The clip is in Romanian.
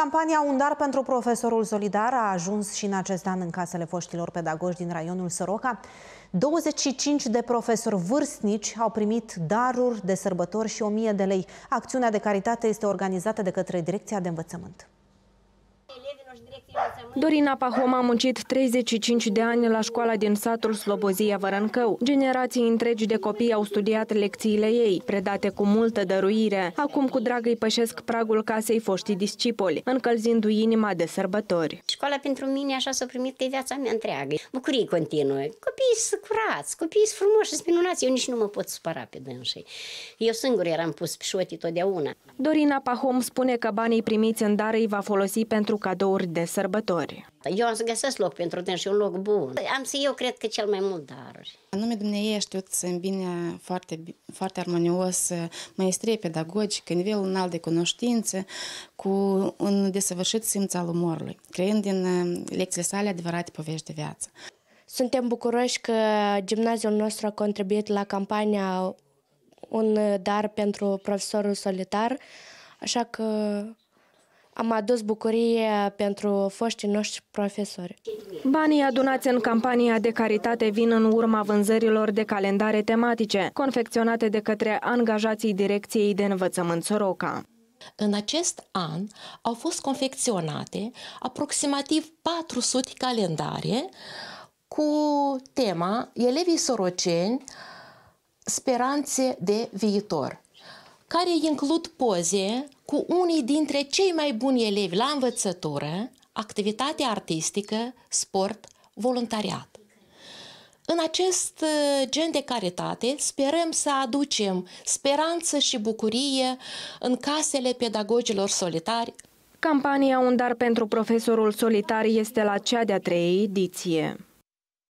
Campania Un dar pentru profesorul solidar a ajuns și în acest an în casele foștilor pedagogi din raionul Soroca. 25 de profesori vârstnici au primit daruri de sărbători și 1000 de lei. Acțiunea de caritate este organizată de către Direcția de Învățământ. Dorina Pahom a muncit 35 de ani la școala din satul Slobozia Vărâncău. Generații întregi de copii au studiat lecțiile ei, predate cu multă dăruire. Acum cu drag îi pășesc pragul casei foștii discipoli, încălzindu-i inima de sărbători școala pentru mine așa s-a primit că viața mea întreagă. Bucurii continuă. Copiii sunt curați, copiii sunt frumoși, sunt minunați. Eu nici nu mă pot supăra pe dânșii. Eu singur eram pus șotii totdeauna. Dorina Pahom spune că banii primiți în dar îi va folosi pentru cadouri de sărbători asta. Eu am să găsesc loc pentru tine și un loc bun. Am să eu cred că cel mai mult daruri. nume dumneavoastră știut să îmbine foarte, foarte armonios uh, maestrie pedagogică, nivel înalt de cunoștință, cu un desăvârșit simț al umorului, creând din uh, lecțiile sale adevărate povești de viață. Suntem bucuroși că gimnaziul nostru a contribuit la campania Un dar pentru profesorul solitar, așa că am adus bucurie pentru foștii noștri profesori. Banii adunați în campania de caritate vin în urma vânzărilor de calendare tematice, confecționate de către angajații Direcției de Învățământ Soroca. În acest an au fost confecționate aproximativ 400 calendare cu tema Elevii soroceni, speranțe de viitor care includ poze cu unii dintre cei mai buni elevi la învățătură, activitate artistică, sport, voluntariat. În acest uh, gen de caritate sperăm să aducem speranță și bucurie în casele pedagogilor solitari. Campania Un dar pentru profesorul solitar este la cea de-a treia ediție.